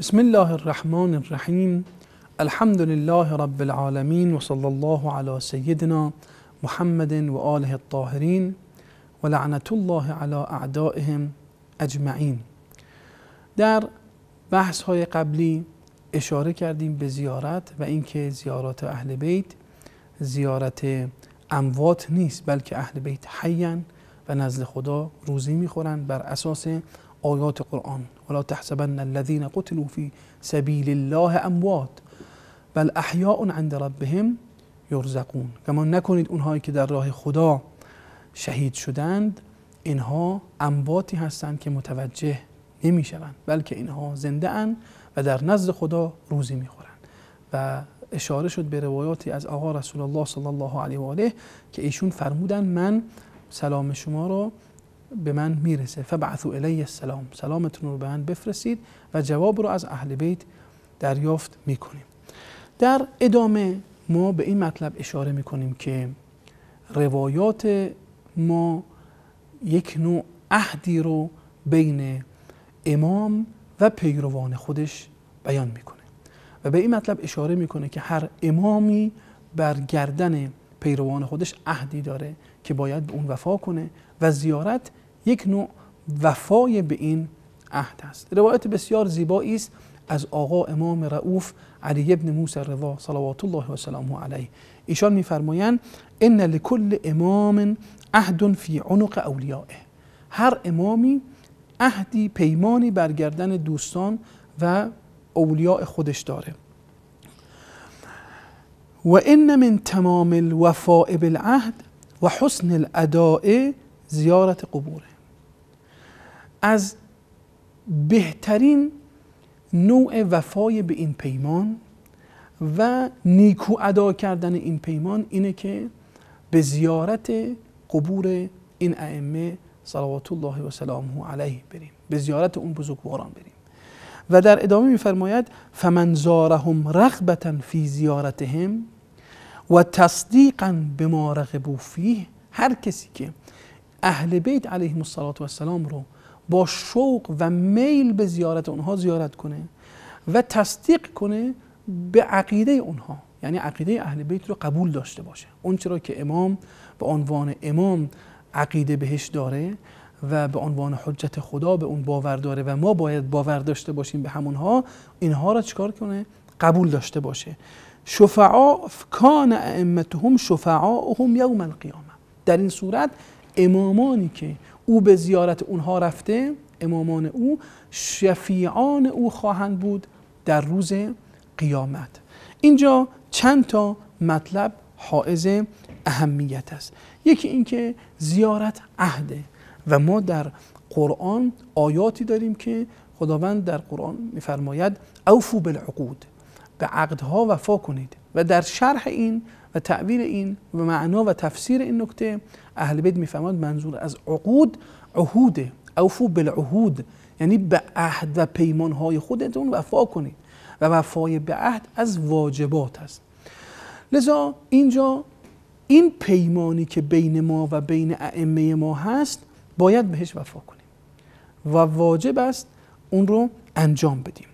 بسم الله الرحمن الرحیم الحمد لله رب العالمین و الله علی سیدنا محمد و آله الطاهرین و لعنت الله علی اعدائهم اجمعین در بحث های قبلی اشاره کردیم به زیارت و اینکه زیارات اهل بیت زیارت اموات نیست بلکه اهل بیت حیان و نزد خدا روزی میخورن بر اساس آیات قرآن ولا تحسبن الذين قتلوا في سبيل الله اموات بل احياء عند ربهم يرزقون گمان نکنید اونهایی که در راه خدا شهید شدند اینها امواتی هستند که متوجه نمیشوند بلکه اینها زنده اند و در نزد خدا روزی میخورند و اشاره شد به روایاتی از آقا رسول الله صلی الله علیه و آله که ایشون فرمودن من سلام شما را به من میرسه فبعثو الی السلام سلامتون رو به من بفرستید و جواب رو از اهل بیت دریافت میکنیم در ادامه ما به این مطلب اشاره میکنیم که روایات ما یک نوع عهدی رو بین امام و پیروان خودش بیان میکنه و به این مطلب اشاره میکنه که هر امامی بر گردن پیروان خودش عهدی داره که باید به اون وفا کنه و زیارت یک نوع وفای به این عهد است روایت بسیار زیبایی است از آقا امام رعوف علی ابن موسی رضا صلوات الله و سلامه علیه ایشان میفرمایند ان لکل امام عهد فی عنق اولیائه هر امامی عهدی پیمانی برگردن دوستان و اولیاء خودش داره و ان من تمام الوفاء بالعهد و حسن الاداء زیارت قبوره از بهترین نوع وفای به این پیمان و نیکو ادا کردن این پیمان اینه که به زیارت قبور این ائمه صلوات الله و سلامه علیه بریم به زیارت اون بزرگواران بریم و در ادامه میفرماید فمن زارهم رغبتا فی زیارتهم و تصدیقا به ما رغبو فیه هر کسی که اهل بیت علیهم السلام رو با شوق و میل به زیارت اونها زیارت کنه و تصدیق کنه به عقیده اونها یعنی عقیده اهل بیت رو قبول داشته باشه اون چرا که امام به عنوان امام عقیده بهش داره و به عنوان حجت خدا به اون باور داره و ما باید باور داشته باشیم به همونها اینها را چکار کنه قبول داشته باشه شفعا کان ائمتهم شفعاهم یوم القیامه در این صورت امامانی که او به زیارت اونها رفته امامان او شفیعان او خواهند بود در روز قیامت اینجا چند تا مطلب حائز اهمیت است یکی اینکه زیارت عهده و ما در قرآن آیاتی داریم که خداوند در قرآن میفرماید اوفو بالعقود به عقدها وفا کنید و در شرح این و تعبیر این و معنا و تفسیر این نکته اهل بیت میفهمند منظور از عقود عهود اوفو بالعهود یعنی به عهد و پیمان های خودتون وفا کنید و وفای به عهد از واجبات است لذا اینجا این پیمانی که بین ما و بین ائمه ما هست باید بهش وفا کنیم و واجب است اون رو انجام بدیم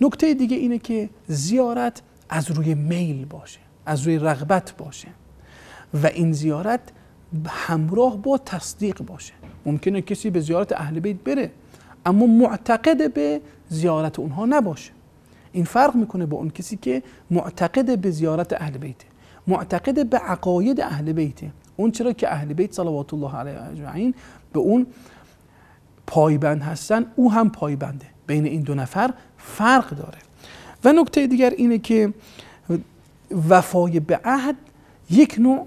نکته دیگه اینه که زیارت از روی میل باشه از روی رغبت باشه و این زیارت همراه با تصدیق باشه ممکنه کسی به زیارت اهل بیت بره اما معتقد به زیارت اونها نباشه این فرق میکنه با اون کسی که معتقد به زیارت اهل بیت معتقد به عقاید اهل بیت اون چرا که اهل بیت صلوات الله علیه اجمعین به اون پایبند هستن او هم پایبنده بین این دو نفر فرق داره و نکته دیگر اینه که وفای به عهد یک نوع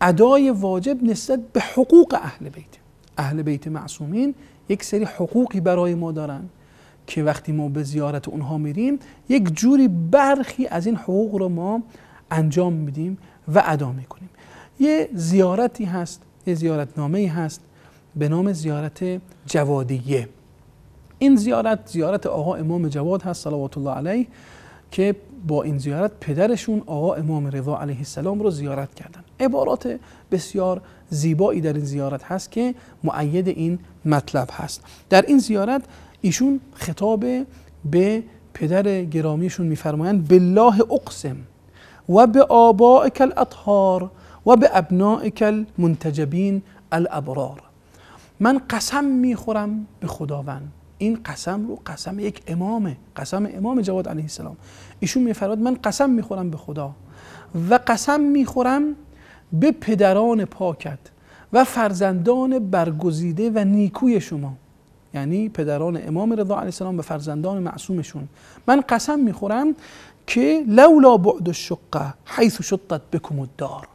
ادای واجب نسبت به حقوق اهل بیت اهل بیت معصومین یک سری حقوقی برای ما دارن که وقتی ما به زیارت اونها میریم یک جوری برخی از این حقوق رو ما انجام میدیم و ادا میکنیم یه زیارتی هست یه نامه ای هست به نام زیارت جوادیه این زیارت زیارت آقا امام جواد هست صلوات الله علیه که با این زیارت پدرشون آقا امام رضا علیه السلام رو زیارت کردن عبارات بسیار زیبایی در این زیارت هست که معید این مطلب هست در این زیارت ایشون خطاب به پدر گرامیشون میفرمایند بالله اقسم و به آبائک الاطهار و به ابنائک المنتجبین الابرار من قسم میخورم به خداوند این قسم رو قسم یک امامه قسم امام جواد علیه السلام ایشون میفراد من قسم میخورم به خدا و قسم میخورم به پدران پاکت و فرزندان برگزیده و نیکوی شما یعنی پدران امام رضا علیه السلام و فرزندان معصومشون من قسم میخورم که لولا بعد الشقه حیث شطت بکم الدار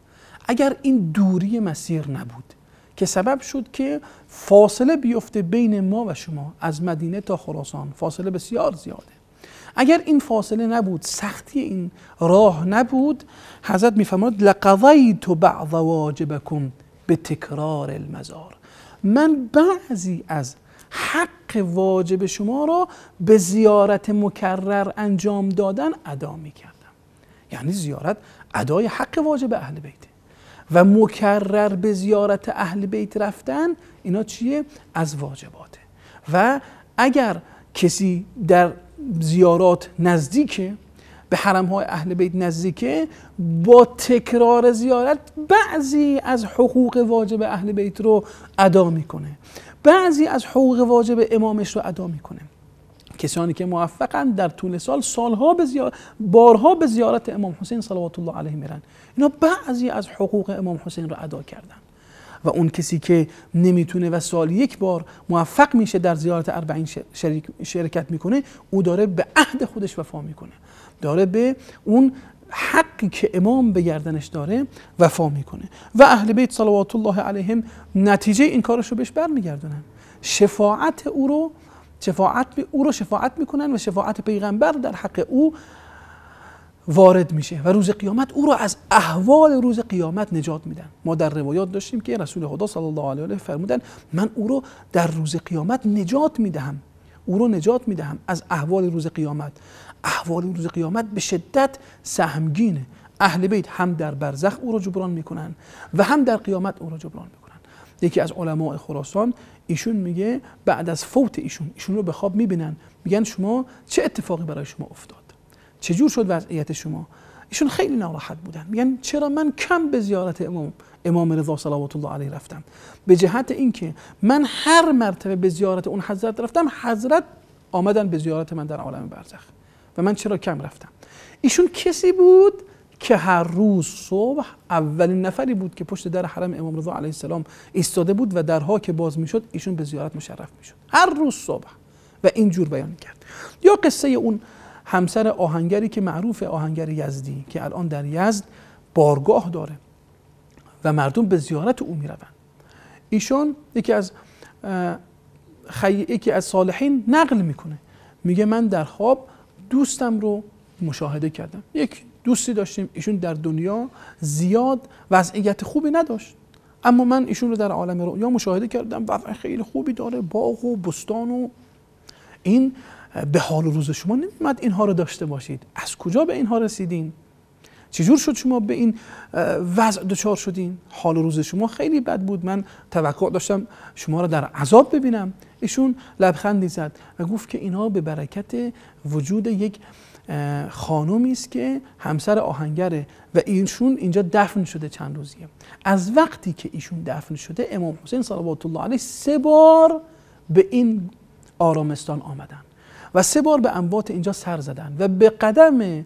اگر این دوری مسیر نبود که سبب شد که فاصله بیفته بین ما و شما از مدینه تا خراسان فاصله بسیار زیاده اگر این فاصله نبود سختی این راه نبود حضرت میفرماد لقضیت بعض واجبکم به تکرار المزار من بعضی از حق واجب شما را به زیارت مکرر انجام دادن ادا می کردم یعنی زیارت ادای حق واجب اهل بیته و مکرر به زیارت اهل بیت رفتن اینا چیه؟ از واجباته و اگر کسی در زیارات نزدیکه به حرم های اهل بیت نزدیکه با تکرار زیارت بعضی از حقوق واجب اهل بیت رو ادا میکنه بعضی از حقوق واجب امامش رو ادا میکنه کسانی که موفقند در طول سال سالها به بارها به زیارت امام حسین صلوات الله علیه میرن اینا بعضی از حقوق امام حسین رو ادا کردن و اون کسی که نمیتونه و سال یک بار موفق میشه در زیارت اربعین شرکت میکنه او داره به عهد خودش وفا میکنه داره به اون حقی که امام به گردنش داره وفا میکنه و اهل بیت صلوات الله علیهم نتیجه این کارش رو بهش برمیگردونن شفاعت او رو شفاعت او رو شفاعت میکنن و شفاعت پیغمبر در حق او وارد میشه و روز قیامت او رو از احوال روز قیامت نجات میدن ما در روایات داشتیم که رسول خدا صلی الله علیه و فرمودن من او رو در روز قیامت نجات میدهم او رو نجات میدهم از احوال روز قیامت احوال روز قیامت به شدت سهمگینه اهل بیت هم در برزخ او رو جبران میکنن و هم در قیامت او رو جبران میکنن یکی از علمای خراسان ایشون میگه بعد از فوت ایشون ایشون رو به خواب میبینن میگن شما چه اتفاقی برای شما افتاد چه چجور شد وضعیت شما ایشون خیلی ناراحت بودن میگن چرا من کم به زیارت امام امام رضا صلوات الله علیه رفتم به جهت اینکه من هر مرتبه به زیارت اون حضرت رفتم حضرت آمدن به زیارت من در عالم برزخ و من چرا کم رفتم ایشون کسی بود که هر روز صبح اولین نفری بود که پشت در حرم امام رضا علیه السلام ایستاده بود و درها که باز میشد ایشون به زیارت مشرف میشد هر روز صبح و اینجور بیان کرد یا قصه اون همسر آهنگری که معروف آهنگر یزدی که الان در یزد بارگاه داره و مردم به زیارت او میروند ایشون یکی از خی... یکی از صالحین نقل میکنه میگه من در خواب دوستم رو مشاهده کردم یک دوستی داشتیم ایشون در دنیا زیاد وضعیت خوبی نداشت اما من ایشون رو در عالم رؤیا مشاهده کردم وضع خیلی خوبی داره باغ و بستان و این به حال و روز شما نمیمد اینها رو داشته باشید از کجا به اینها رسیدین چجور شد شما به این وضع دچار شدین حال و روز شما خیلی بد بود من توقع داشتم شما را در عذاب ببینم ایشون لبخندی زد و گفت که اینها به برکت وجود یک خانومی است که همسر آهنگره و اینشون اینجا دفن شده چند روزیه از وقتی که ایشون دفن شده امام حسین صلوات الله علیه سه بار به این آرامستان آمدن و سه بار به اموات اینجا سر زدن و به قدم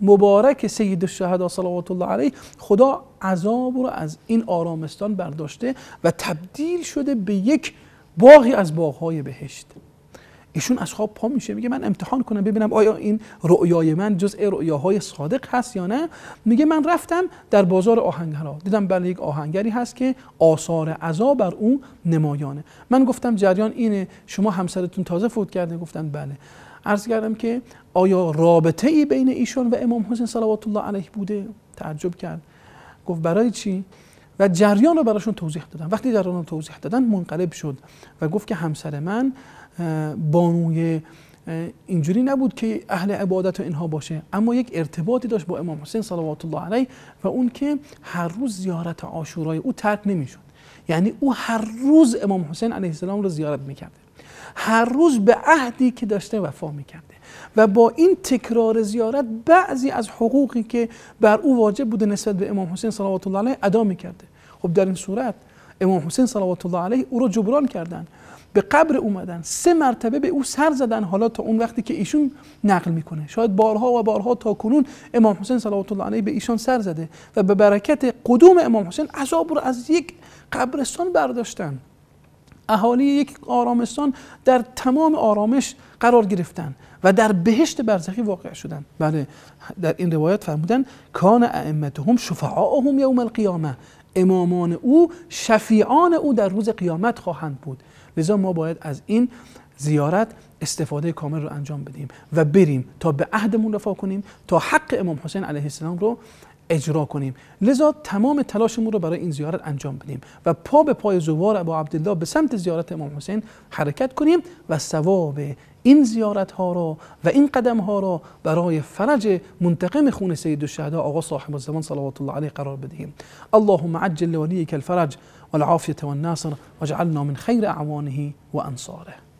مبارک سید الشهدا صلوات الله علیه خدا عذاب رو از این آرامستان برداشته و تبدیل شده به یک باغی از باغهای بهشت ایشون از خواب پا میشه میگه من امتحان کنم ببینم آیا این رؤیای من جزء رؤیاهای صادق هست یا نه میگه من رفتم در بازار آهنگرا دیدم بله یک آهنگری هست که آثار عذا بر اون نمایانه من گفتم جریان اینه شما همسرتون تازه فوت کرده گفتن بله عرض کردم که آیا رابطه ای بین ایشون و امام حسین صلوات الله علیه بوده تعجب کرد گفت برای چی و جریان رو براشون توضیح دادم وقتی جریان رو توضیح دادن منقلب شد و گفت که همسر من بانوی اینجوری نبود که اهل عبادت و اینها باشه اما یک ارتباطی داشت با امام حسین صلوات الله علیه و اون که هر روز زیارت عاشورای او ترک نمیشد یعنی او هر روز امام حسین علیه السلام رو زیارت میکرده هر روز به عهدی که داشته وفا میکرده و با این تکرار زیارت بعضی از حقوقی که بر او واجب بوده نسبت به امام حسین صلوات الله علیه ادا میکرده خب در این صورت امام حسین صلوات الله علیه او را جبران کردند به قبر اومدن سه مرتبه به او سر زدن حالا تا اون وقتی که ایشون نقل میکنه شاید بارها و بارها تا کنون امام حسین صلوات الله علیه به ایشان سر زده و به برکت قدوم امام حسین عذاب رو از یک قبرستان برداشتن اهالی یک آرامستان در تمام آرامش قرار گرفتن و در بهشت برزخی واقع شدن بله در این روایت فرمودن کان ائمتهم شفعاءهم یوم القیامه امامان او شفیعان او در روز قیامت خواهند بود لذا ما باید از این زیارت استفاده کامل رو انجام بدیم و بریم تا به عهدمون رفا کنیم تا حق امام حسین علیه السلام رو اجرا کنیم لذا تمام تلاشمون رو برای این زیارت انجام بدیم و پا به پای زوار ابو عبدالله به سمت زیارت امام حسین حرکت کنیم و ثواب این زیارت ها را و این قدم ها را برای فرج منتقم خون سید الشهدا آقا صاحب الزمان صلوات الله علیه قرار بدهیم اللهم عجل لوليك الفرج والعافیة والناصر واجعلنا من خير و انصاره